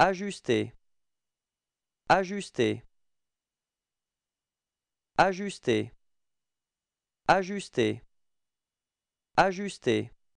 Ajuster. Ajuster. Ajuster. Ajuster. Ajuster.